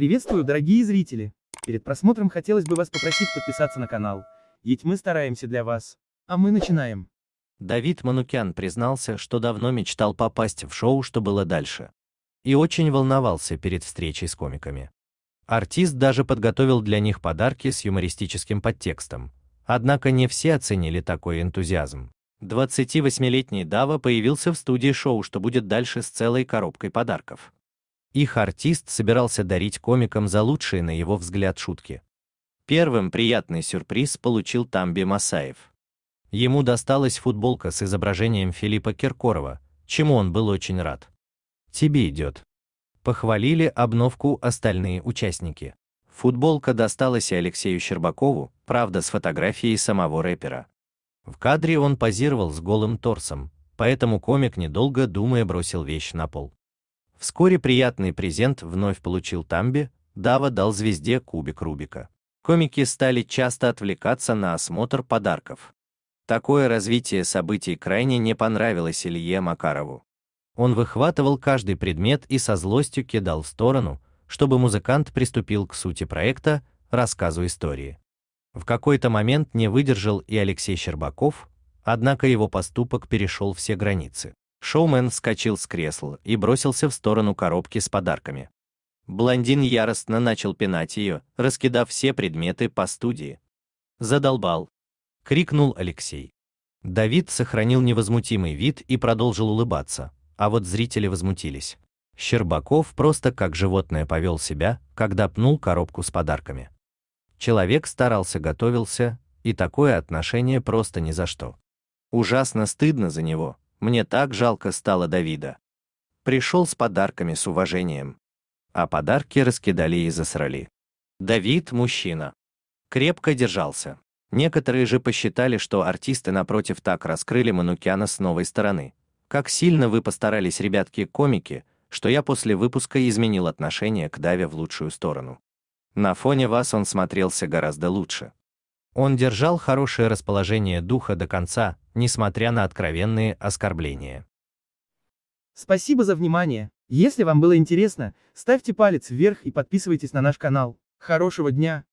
Приветствую, дорогие зрители! Перед просмотром хотелось бы вас попросить подписаться на канал, ведь мы стараемся для вас. А мы начинаем. Давид Манукян признался, что давно мечтал попасть в шоу «Что было дальше». И очень волновался перед встречей с комиками. Артист даже подготовил для них подарки с юмористическим подтекстом. Однако не все оценили такой энтузиазм. 28-летний Дава появился в студии шоу «Что будет дальше» с целой коробкой подарков. Их артист собирался дарить комикам за лучшие, на его взгляд, шутки. Первым приятный сюрприз получил Тамби Масаев. Ему досталась футболка с изображением Филиппа Киркорова, чему он был очень рад. «Тебе идет». Похвалили обновку остальные участники. Футболка досталась и Алексею Щербакову, правда, с фотографией самого рэпера. В кадре он позировал с голым торсом, поэтому комик, недолго думая, бросил вещь на пол. Вскоре приятный презент вновь получил Тамби, Дава дал звезде кубик Рубика. Комики стали часто отвлекаться на осмотр подарков. Такое развитие событий крайне не понравилось Илье Макарову. Он выхватывал каждый предмет и со злостью кидал в сторону, чтобы музыкант приступил к сути проекта, рассказу истории. В какой-то момент не выдержал и Алексей Щербаков, однако его поступок перешел все границы. Шоумен вскочил с кресла и бросился в сторону коробки с подарками. Блондин яростно начал пинать ее, раскидав все предметы по студии. «Задолбал!» — крикнул Алексей. Давид сохранил невозмутимый вид и продолжил улыбаться, а вот зрители возмутились. Щербаков просто как животное повел себя, когда пнул коробку с подарками. Человек старался, готовился, и такое отношение просто ни за что. Ужасно стыдно за него, мне так жалко стало Давида. Пришел с подарками с уважением. А подарки раскидали и засрали. Давид – мужчина. Крепко держался. Некоторые же посчитали, что артисты напротив так раскрыли Манукяна с новой стороны. Как сильно вы постарались, ребятки-комики, что я после выпуска изменил отношение к Даве в лучшую сторону. На фоне вас он смотрелся гораздо лучше. Он держал хорошее расположение духа до конца, несмотря на откровенные оскорбления. Спасибо за внимание. Если вам было интересно, ставьте палец вверх и подписывайтесь на наш канал. Хорошего дня!